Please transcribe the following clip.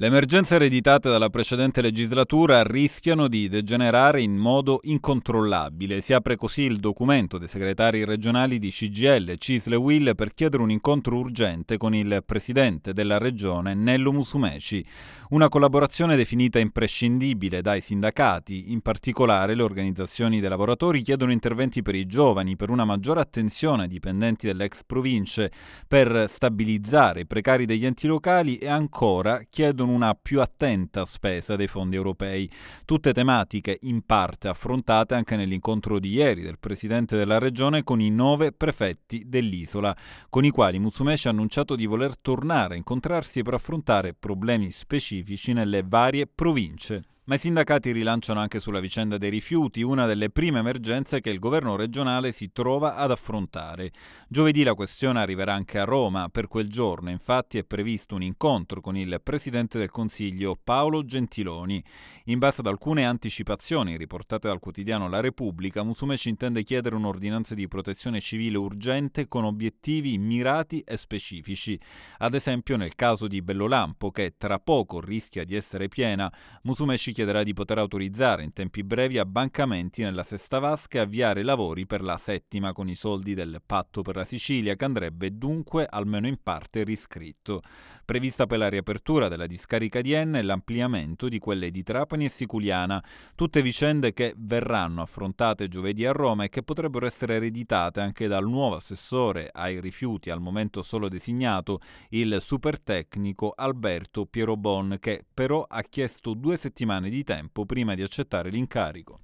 Le emergenze ereditate dalla precedente legislatura rischiano di degenerare in modo incontrollabile. Si apre così il documento dei segretari regionali di CGL, Cisle e Will per chiedere un incontro urgente con il presidente della regione Nello Musumeci. Una collaborazione definita imprescindibile dai sindacati, in particolare le organizzazioni dei lavoratori chiedono interventi per i giovani, per una maggiore attenzione ai dipendenti delle ex province, per stabilizzare i precari degli enti locali e ancora chiedono una più attenta spesa dei fondi europei. Tutte tematiche in parte affrontate anche nell'incontro di ieri del Presidente della Regione con i nove prefetti dell'isola, con i quali Musumeci ha annunciato di voler tornare a incontrarsi per affrontare problemi specifici nelle varie province. Ma i sindacati rilanciano anche sulla vicenda dei rifiuti, una delle prime emergenze che il governo regionale si trova ad affrontare. Giovedì la questione arriverà anche a Roma. Per quel giorno, infatti, è previsto un incontro con il presidente del Consiglio Paolo Gentiloni. In base ad alcune anticipazioni riportate dal quotidiano La Repubblica, Musumeci intende chiedere un'ordinanza di protezione civile urgente con obiettivi mirati e specifici. Ad esempio, nel caso di Bellolampo, che tra poco rischia di essere piena, Musumeci chiederà di poter autorizzare in tempi brevi abbancamenti nella sesta vasca e avviare lavori per la settima con i soldi del patto per la Sicilia che andrebbe dunque almeno in parte riscritto. Prevista per la riapertura della discarica di Enna e l'ampliamento di quelle di Trapani e Siculiana, tutte vicende che verranno affrontate giovedì a Roma e che potrebbero essere ereditate anche dal nuovo assessore ai rifiuti al momento solo designato, il supertecnico tecnico Alberto Pierobon che però ha chiesto due settimane settimane di tempo prima di accettare l'incarico.